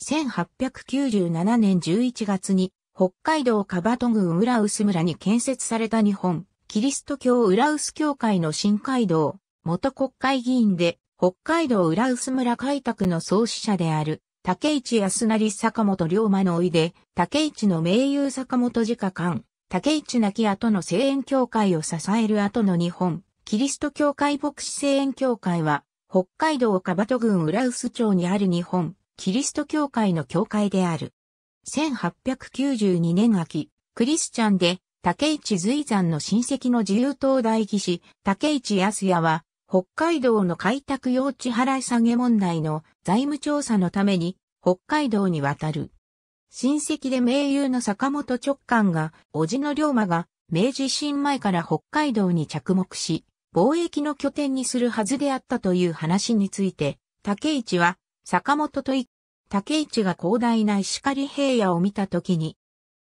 1897年11月に北海道カバト郡浦薄村に建設された日本キリスト教浦薄教会の新街道、元国会議員で北海道浦薄村開拓の創始者である竹市康成坂本龍馬のおいで、竹市の名優坂本自家官、竹市亡き後の聖縁教会を支える後の日本、キリスト教会牧師聖縁教会は、北海道カバト郡浦薄町にある日本、キリスト教会の教会である。1892年秋、クリスチャンで、竹市随山の親戚の自由党代議士、竹市康也は、北海道の開拓用地払い下げ問題の財務調査のために、北海道に渡る。親戚で名優の坂本直官が、叔父の龍馬が、明治維新前から北海道に着目し、貿易の拠点にするはずであったという話について、竹市は坂本と竹市が広大な石狩平野を見たときに、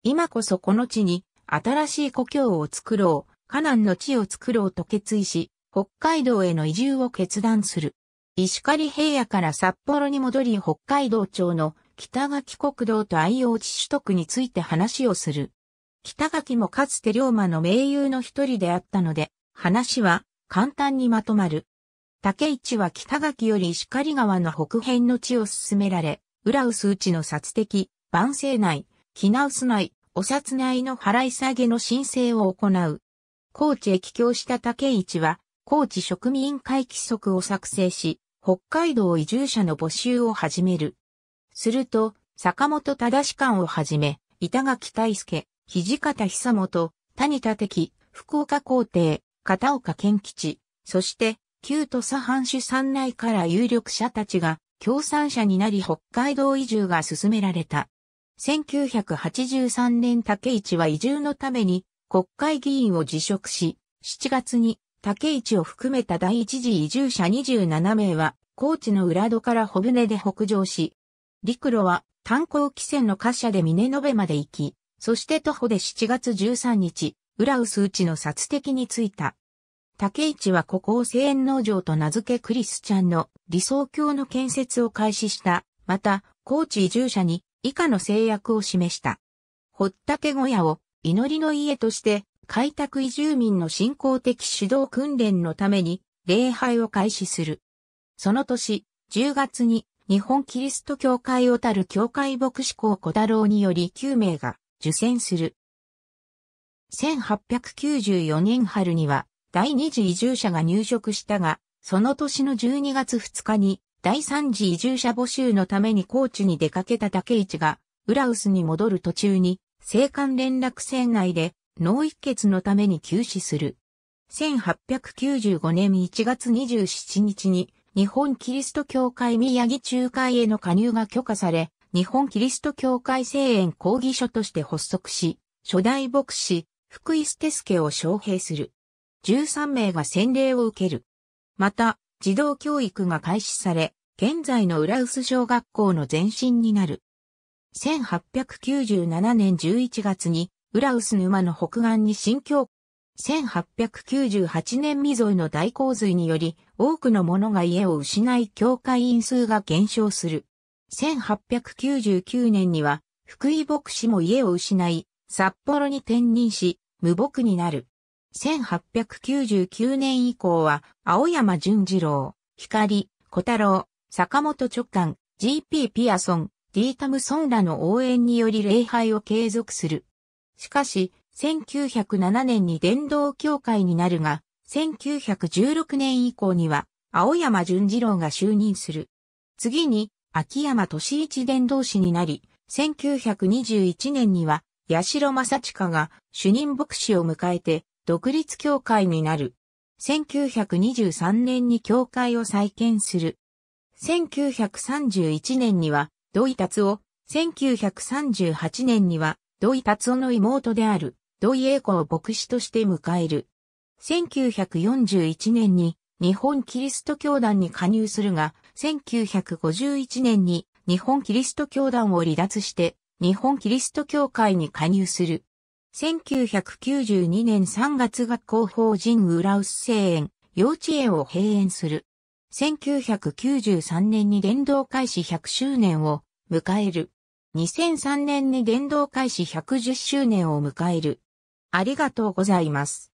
今こそこの地に新しい故郷を作ろう、河南の地を作ろうと決意し、北海道への移住を決断する。石狩平野から札幌に戻り北海道庁の北垣国道と愛用地取得について話をする。北垣もかつて龍馬の盟友の一人であったので、話は簡単にまとまる。竹市は北垣より石狩川の北辺の地を進められ、浦臼内の札的、万世内、木臼内、お札内の払い下げの申請を行う。高知へ帰郷した竹市は、高知植民会規則を作成し、北海道移住者の募集を始める。すると、坂本忠官をはじめ、板垣大輔、土方久本、谷田敵、福岡皇帝、片岡健吉、そして、旧土佐藩主山内から有力者たちが共産者になり北海道移住が進められた。1983年竹市は移住のために国会議員を辞職し、7月に竹市を含めた第一次移住者27名は高知の裏戸から小舟で北上し、陸路は炭鉱汽船の貨車で峰延まで行き、そして徒歩で7月13日、浦臼内の札的に着いた。竹市はここを聖園農場と名付けクリスチャンの理想郷の建設を開始した。また、高知移住者に以下の制約を示した。掘ったけ小屋を祈りの家として開拓移住民の信仰的指導訓練のために礼拝を開始する。その年、10月に日本キリスト教会をたる教会牧師校小太郎により9名が受選する。1894年春には第二次移住者が入植したが、その年の12月2日に、第三次移住者募集のために高知に出かけた竹市が、ウラウスに戻る途中に、青函連絡船内で、脳一血のために休止する。1895年1月27日に、日本キリスト教会宮城中会への加入が許可され、日本キリスト教会聖園講義所として発足し、初代牧師、福井ス助を招聘する。13名が洗礼を受ける。また、児童教育が開始され、現在の浦臼小学校の前身になる。1897年11月に、浦臼沼の北岸に新教、1898年未沿いの大洪水により、多くの者が家を失い教会員数が減少する。1899年には、福井牧師も家を失い、札幌に転任し、無牧になる。1899年以降は、青山淳二郎、光、小太郎、坂本直感、G.P. ピアソン、D タムソンらの応援により礼拝を継続する。しかし、1907年に伝道協会になるが、1916年以降には、青山淳二郎が就任する。次に、秋山敏一伝道師になり、1921年には、八代正親が主任牧師を迎えて、独立協会になる。1923年に協会を再建する。1931年には、土井達夫、1938年には、土井達夫の妹である、土井栄子を牧師として迎える。1941年に、日本キリスト教団に加入するが、1951年に日本キリスト教団を離脱して、日本キリスト教会に加入する。1992年3月学校法人浦ス生園、幼稚園を閉園する。1993年に伝道開始100周年を迎える。2003年に伝道開始110周年を迎える。ありがとうございます。